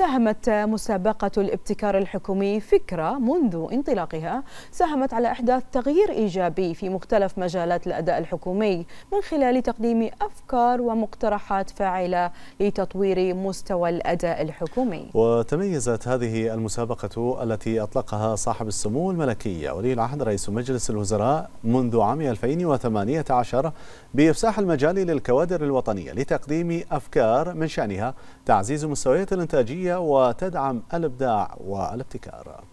ساهمت مسابقة الابتكار الحكومي فكرة منذ انطلاقها ساهمت على إحداث تغيير إيجابي في مختلف مجالات الأداء الحكومي من خلال تقديم أفكار ومقترحات فاعلة لتطوير مستوى الأداء الحكومي وتميزت هذه المسابقة التي أطلقها صاحب السمو الملكي ولي العهد رئيس مجلس الوزراء منذ عام 2018 بإفساح المجال للكوادر الوطنية لتقديم أفكار من شأنها تعزيز مستويات الإنتاجية الخيرية وتدعم الإبداع والابتكار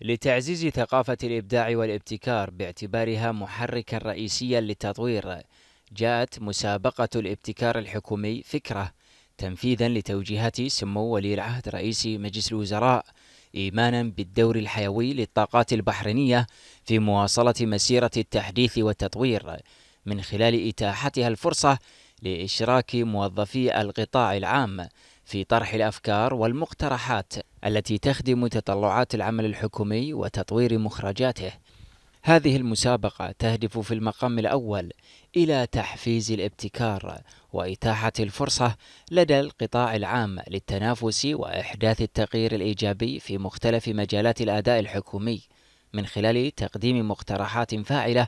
لتعزيز ثقافة الإبداع والابتكار باعتبارها محركا رئيسيا للتطوير جاءت مسابقة الابتكار الحكومي فكرة تنفيذا لتوجيهات سمو ولي العهد رئيس مجلس الوزراء إيمانا بالدور الحيوي للطاقات البحرينية في مواصلة مسيرة التحديث والتطوير من خلال إتاحتها الفرصة لإشراك موظفي القطاع العام في طرح الأفكار والمقترحات التي تخدم تطلعات العمل الحكومي وتطوير مخرجاته. هذه المسابقة تهدف في المقام الأول إلى تحفيز الابتكار وإتاحة الفرصة لدى القطاع العام للتنافس وإحداث التغيير الإيجابي في مختلف مجالات الأداء الحكومي من خلال تقديم مقترحات فاعلة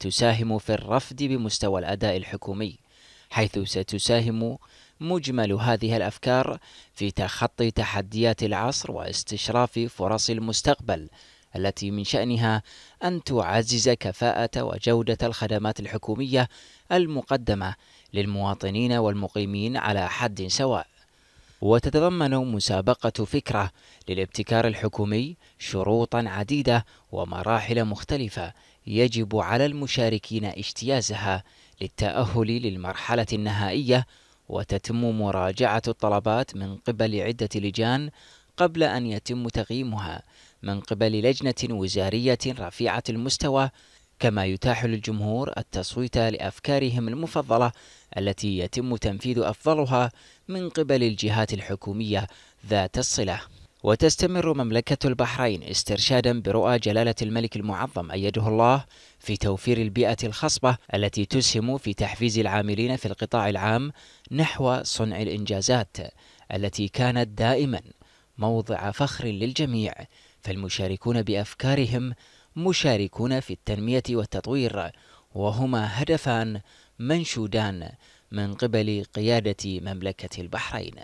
تساهم في الرفض بمستوى الأداء الحكومي حيث ستساهم مجمل هذه الأفكار في تخطي تحديات العصر واستشراف فرص المستقبل التي من شأنها أن تعزز كفاءة وجودة الخدمات الحكومية المقدمة للمواطنين والمقيمين على حد سواء وتتضمن مسابقة فكرة للابتكار الحكومي شروطا عديدة ومراحل مختلفة يجب على المشاركين اجتيازها للتأهل للمرحلة النهائية وتتم مراجعة الطلبات من قبل عدة لجان قبل أن يتم تقييمها من قبل لجنة وزارية رفيعة المستوى كما يتاح للجمهور التصويت لأفكارهم المفضلة التي يتم تنفيذ أفضلها من قبل الجهات الحكومية ذات الصلة وتستمر مملكة البحرين استرشادا برؤى جلالة الملك المعظم أيده الله في توفير البيئة الخصبة التي تسهم في تحفيز العاملين في القطاع العام نحو صنع الإنجازات التي كانت دائما موضع فخر للجميع فالمشاركون بأفكارهم مشاركون في التنمية والتطوير وهما هدفان منشودان من قبل قيادة مملكة البحرين